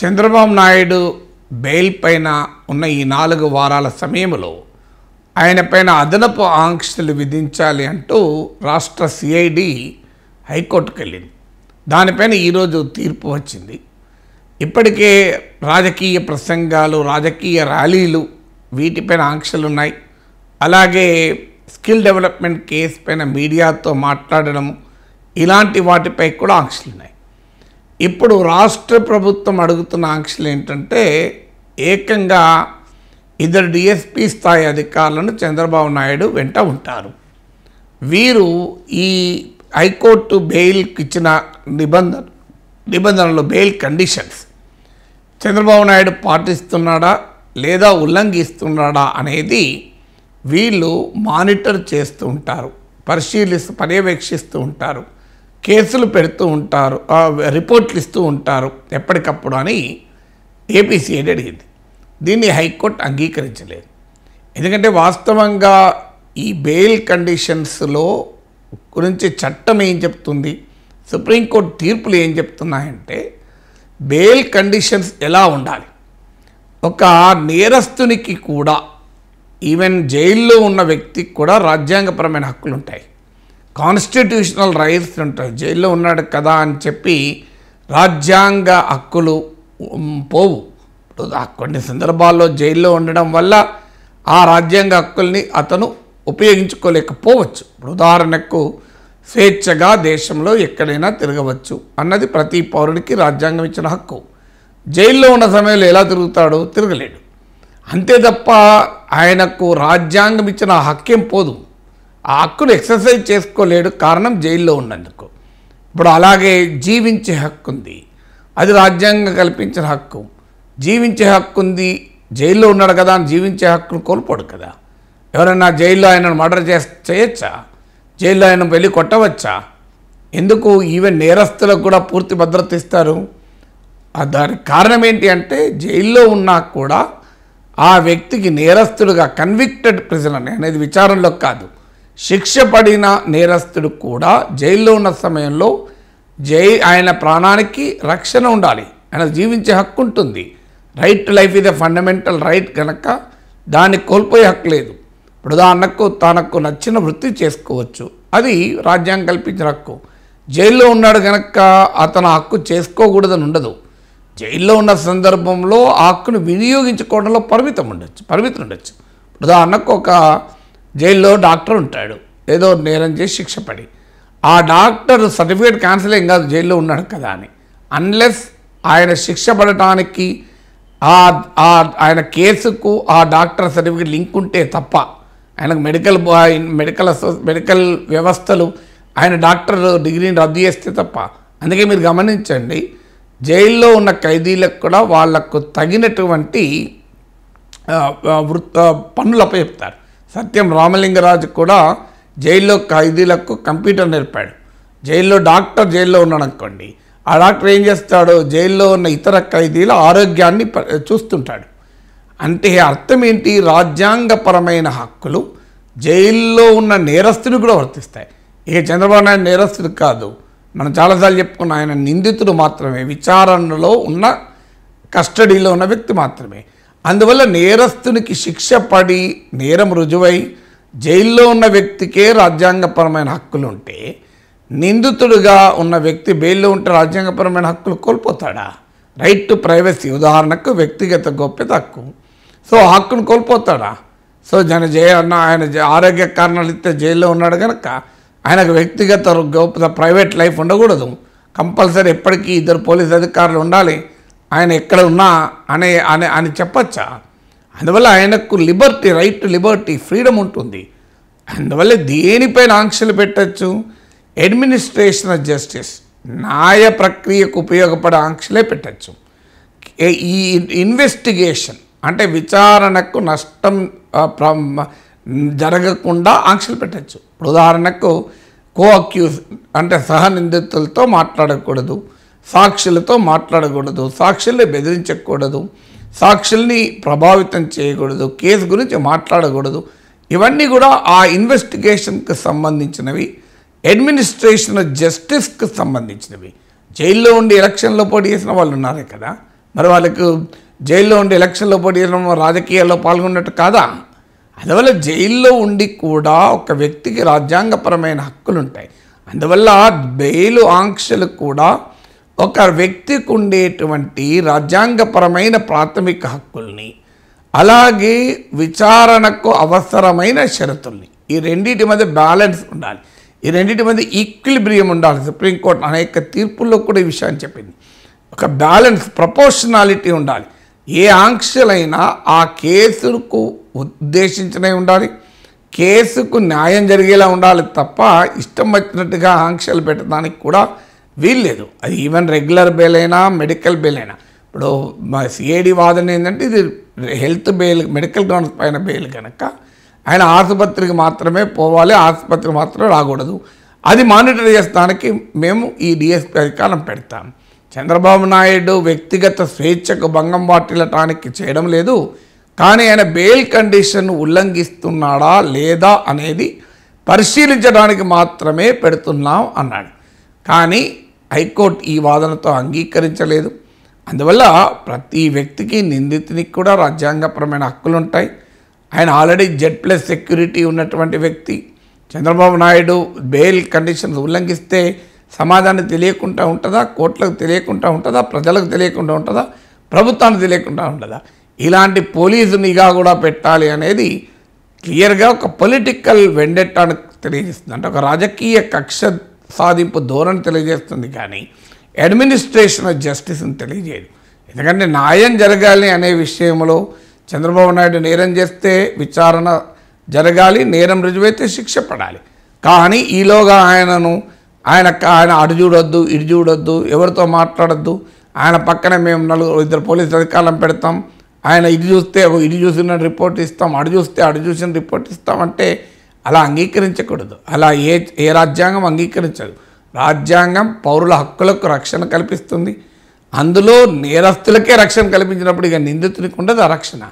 Chandrababu Naidu bail పైన ఉన్న ఈ నాలుగు వారాల సమయంలో ఆయన పైన అదనపు ఆంక్షలు విధించాలి అంటూ రాష్ట్ర సిఐడి హైకోర్టుకు వెళ్ళింది దానిపైన ఈరోజు తీర్పు వచ్చింది ఇప్పటికే రాజకీయ ప్రసంగాలు రాజకీయ ర్యాలీలు వీటిపైన ఆంక్షలు ఉన్నాయి అలాగే స్కిల్ డెవలప్మెంట్ కేసు పైన మీడియాతో మాట్లాడడం ఇలాంటి వాటిపై కూడా ఆంక్షలు ఉన్నాయి ఇప్పుడు రాష్ట్ర ప్రభుత్వం అడుగుతున్న ఆంక్షలు ఏంటంటే ఏకంగా ఇద్దరు డిఎస్పి స్థాయి అధికారులను చంద్రబాబు నాయుడు వెంట ఉంటారు వీరు ఈ హైకోర్టు బెయిల్కి ఇచ్చిన నిబంధన నిబంధనలు బెయిల్ కండిషన్స్ చంద్రబాబు నాయుడు పాటిస్తున్నాడా లేదా ఉల్లంఘిస్తున్నాడా అనేది వీళ్ళు మానిటర్ చేస్తూ ఉంటారు పరిశీలిస్తూ పర్యవేక్షిస్తూ ఉంటారు కేసులు పెడుతూ ఉంటారు రిపోర్ట్లు ఇస్తూ ఉంటారు ఎప్పటికప్పుడు అని ఏపీసీఐడి అడిగింది దీన్ని హైకోర్టు అంగీకరించలేదు ఎందుకంటే వాస్తవంగా ఈ బెయిల్ కండిషన్స్లో గురించి చట్టం ఏం చెప్తుంది సుప్రీంకోర్టు తీర్పులు ఏం చెప్తున్నాయంటే బెయిల్ కండిషన్స్ ఎలా ఉండాలి ఒక నేరస్తునికి కూడా ఈవెన్ జైల్లో ఉన్న వ్యక్తికి కూడా రాజ్యాంగపరమైన హక్కులు ఉంటాయి కాన్స్టిట్యూషనల్ రైట్స్ ఉంటాయి జైల్లో ఉన్నాడు కదా అని చెప్పి రాజ్యాంగ హక్కులు పోవు కొన్ని సందర్భాల్లో జైల్లో ఉండడం వల్ల ఆ రాజ్యాంగ హక్కుల్ని అతను ఉపయోగించుకోలేకపోవచ్చు ఇప్పుడు ఉదాహరణకు స్వేచ్ఛగా దేశంలో ఎక్కడైనా తిరగవచ్చు అన్నది ప్రతి పౌరుడికి రాజ్యాంగం ఇచ్చిన హక్కు జైల్లో ఉన్న సమయంలో ఎలా తిరుగుతాడో తిరగలేడు అంతే తప్ప ఆయనకు రాజ్యాంగం ఇచ్చిన హక్కేం పోదు ఆ హక్కును ఎక్సర్సైజ్ చేసుకోలేడు కారణం జైల్లో ఉన్నందుకు ఇప్పుడు అలాగే జీవించే హక్కు ఉంది అది రాజ్యాంగం కల్పించిన హక్కు జీవించే హక్కు ఉంది జైల్లో ఉన్నాడు కదా అని జీవించే హక్కును కోల్పోడు కదా ఎవరైనా జైల్లో ఆయనను మర్డర్ చే చేయొచ్చా జైల్లో ఆయన వెళ్ళి కొట్టవచ్చా ఎందుకు ఈవెన్ నేరస్తులకు కూడా పూర్తి భద్రత ఇస్తారు దానికి కారణం ఏంటి అంటే జైల్లో ఉన్నా కూడా ఆ వ్యక్తికి నేరస్తుడుగా కన్విక్టెడ్ ప్రిజనర్ అనేది విచారణలో కాదు శిక్ష పడిన నేరస్తుడు కూడా జైల్లో ఉన్న సమయంలో జై ఆయన ప్రాణానికి రక్షణ ఉండాలి ఆయన జీవించే హక్కు ఉంటుంది right to life a fundamental right కనుక దాన్ని కోల్పోయే హక్కు లేదు ఉదాహరణకు తనకు నచ్చిన వృత్తి చేసుకోవచ్చు అది రాజ్యాంగం కల్పించిన హక్కు జైల్లో ఉన్నాడు కనుక అతను హక్కు చేసుకోకూడదని ఉండదు జైల్లో ఉన్న సందర్భంలో ఆ హక్కును వినియోగించుకోవడంలో పరిమితం ఉండొచ్చు పరిమితం ఉండొచ్చు ఉదాహరణకు ఒక జైల్లో డాక్టర్ ఉంటాడు ఏదో నేరం చేసి శిక్షపడి ఆ డాక్టర్ సర్టిఫికేట్ క్యాన్సిల్ కాదు జైల్లో ఉన్నాడు కదా అని అన్లెస్ ఆయన శిక్ష పడటానికి ఆయన కేసుకు ఆ డాక్టర్ సర్టిఫికేట్ లింక్ ఉంటే తప్ప ఆయనకు మెడికల్ మెడికల్ మెడికల్ వ్యవస్థలు ఆయన డాక్టర్ డిగ్రీని రద్దు చేస్తే తప్ప అందుకే మీరు గమనించండి జైల్లో ఉన్న ఖైదీలకు కూడా వాళ్లకు తగినటువంటి వృత్త పనులు అప్పచెప్తారు సత్యం రామలింగరాజు కూడా జైల్లో ఖైదీలకు కంప్యూటర్ నేర్పాడు జైల్లో డాక్టర్ జైల్లో ఉన్నాడు అనుకోండి ఆ డాక్టర్ ఏం చేస్తాడు జైల్లో ఉన్న ఇతర ఖైదీల ఆరోగ్యాన్ని చూస్తుంటాడు అంటే అర్థం ఏంటి రాజ్యాంగపరమైన హక్కులు జైల్లో ఉన్న నేరస్తులు కూడా వర్తిస్తాయి ఇక చంద్రబాబు నాయుడు నేరస్తుడు కాదు మనం చాలాసార్లు చెప్పుకున్న ఆయన నిందితుడు మాత్రమే విచారణలో ఉన్న కస్టడీలో ఉన్న వ్యక్తి మాత్రమే అందువల్ల నేరస్తునికి శిక్ష పడి నేరం రుజువై జైల్లో ఉన్న వ్యక్తికే రాజ్యాంగపరమైన హక్కులు ఉంటే నిందితుడుగా ఉన్న వ్యక్తి బెయిల్లో ఉంటే రాజ్యాంగపరమైన హక్కులు కోల్పోతాడా రైట్ టు ప్రైవసీ ఉదాహరణకు వ్యక్తిగత గొప్పత హక్కు సో ఆ హక్కును కోల్పోతాడా సో జన జయ అన్న ఆయన ఆరోగ్య కారణాలు ఇస్తే జైల్లో ఉన్నాడు కనుక ఆయనకు వ్యక్తిగత గొప్పత ప్రైవేట్ లైఫ్ ఉండకూడదు కంపల్సరీ ఎప్పటికీ ఇద్దరు పోలీస్ అధికారులు ఉండాలి ఆయన ఎక్కడ ఉన్నా అనే అనే అని చెప్పచ్చా అందువల్ల ఆయనకు liberty right to liberty freedom ఉంటుంది అందువల్ల దేనిపైన ఆంక్షలు పెట్టచ్చు అడ్మినిస్ట్రేషన్ ఆఫ్ జస్టిస్ న్యాయ ప్రక్రియకు ఉపయోగపడే ఆంక్షలే పెట్టచ్చు ఈ ఇన్వెస్టిగేషన్ అంటే విచారణకు నష్టం జరగకుండా ఆంక్షలు పెట్టచ్చు ఉదాహరణకు కో అక్యూజ్ అంటే సహనిందితులతో మాట్లాడకూడదు సాక్షులతో మాట్లాడకూడదు సాక్షుల్ని బెదిరించకూడదు సాక్షుల్ని ప్రభావితం చేయకూడదు కేసు గురించి మాట్లాడకూడదు ఇవన్నీ కూడా ఆ ఇన్వెస్టిగేషన్కి సంబంధించినవి అడ్మినిస్ట్రేషన్ జస్టిస్కి సంబంధించినవి జైల్లో ఉండి ఎలక్షన్లో పోటీ చేసిన వాళ్ళు ఉన్నారు కదా మరి వాళ్ళకు జైల్లో ఉండి ఎలక్షన్లో పోటీ చేయడం రాజకీయాల్లో పాల్గొన్నట్టు కాదా అందువల్ల జైల్లో ఉండి కూడా ఒక వ్యక్తికి రాజ్యాంగపరమైన హక్కులు ఉంటాయి అందువల్ల బెయిల్ ఆంక్షలు కూడా ఒక వ్యక్తికి ఉండేటువంటి రాజ్యాంగపరమైన ప్రాథమిక హక్కుల్ని అలాగే విచారణకు అవసరమైన షరతుల్ని ఈ రెండింటి మధ్య బ్యాలెన్స్ ఉండాలి ఈ రెండింటి మధ్య ఈక్విలిబ్రియం ఉండాలి సుప్రీంకోర్టు అనేక తీర్పుల్లో కూడా ఈ విషయాన్ని చెప్పింది ఒక బ్యాలెన్స్ ప్రపోర్షనాలిటీ ఉండాలి ఏ ఆంక్షలైనా ఆ కేసుకు ఉద్దేశించినవి ఉండాలి కేసుకు న్యాయం జరిగేలా ఉండాలి తప్ప ఇష్టం వచ్చినట్టుగా ఆంక్షలు పెట్టడానికి కూడా వీల్లేదు అది ఈవెన్ రెగ్యులర్ బెయిల్ అయినా మెడికల్ బెయిల్ అయినా ఇప్పుడు మా సిఐడి వాదన ఏంటంటే ఇది హెల్త్ బెయిల్ మెడికల్ గ్రౌండ్స్ పైన బెయిల్ కనుక ఆయన ఆసుపత్రికి మాత్రమే పోవాలి ఆసుపత్రికి మాత్రం రాకూడదు అది మానిటర్ చేస్తానికి మేము ఈ డిఎస్పీ అధికారం పెడతాం చంద్రబాబు నాయుడు వ్యక్తిగత స్వేచ్ఛకు భంగం వాటిల్లటానికి చేయడం లేదు కానీ ఆయన బెయిల్ కండిషన్ ఉల్లంఘిస్తున్నాడా లేదా అనేది పరిశీలించడానికి మాత్రమే పెడుతున్నాం అన్నాడు కానీ హైకోర్టు ఈ వాదనతో అంగీకరించలేదు అందువల్ల ప్రతి వ్యక్తికి నిందితునికి కూడా రాజ్యాంగపరమైన హక్కులుంటాయి ఆయన ఆల్రెడీ జెడ్ ప్లస్ సెక్యూరిటీ ఉన్నటువంటి వ్యక్తి చంద్రబాబు నాయుడు బెయిల్ కండిషన్స్ ఉల్లంఘిస్తే సమాజాన్ని తెలియకుండా ఉంటుందా కోర్టులకు తెలియకుండా ఉంటుందా ప్రజలకు తెలియకుండా ఉంటుందా ప్రభుత్వానికి తెలియకుండా ఉంటుందా ఇలాంటి పోలీసు నిఘా కూడా పెట్టాలి అనేది క్లియర్గా ఒక పొలిటికల్ వెండెట్ అని తెలియజేస్తుంది అంటే ఒక రాజకీయ కక్ష సాధింపు ధోరణి తెలియజేస్తుంది కానీ అడ్మినిస్ట్రేషన్ ఆఫ్ జస్టిస్ని తెలియజేయదు ఎందుకంటే న్యాయం జరగాలి అనే విషయంలో చంద్రబాబు నాయుడు నేరం చేస్తే విచారణ జరగాలి నేరం రుజువైతే శిక్ష పడాలి కానీ ఈలోగా ఆయనను ఆయన ఆయన అడు చూడొద్దు ఇటు చూడొద్దు ఎవరితో మాట్లాడొద్దు ఆయన పక్కన మేము నలుగురు ఇద్దరు పోలీసు అధికారులను పెడతాం ఆయన ఇది చూస్తే ఇటు చూసిన రిపోర్ట్ ఇస్తాం అడు చూస్తే అటు చూసిన రిపోర్ట్ ఇస్తామంటే అలా అంగీకరించకూడదు అలా ఏ ఏ రాజ్యాంగం అంగీకరించదు రాజ్యాంగం పౌరుల హక్కులకు రక్షణ కల్పిస్తుంది అందులో నేరస్తులకే రక్షణ కల్పించినప్పుడు ఇక నిందితుడికి ఉండదు ఆ రక్షణ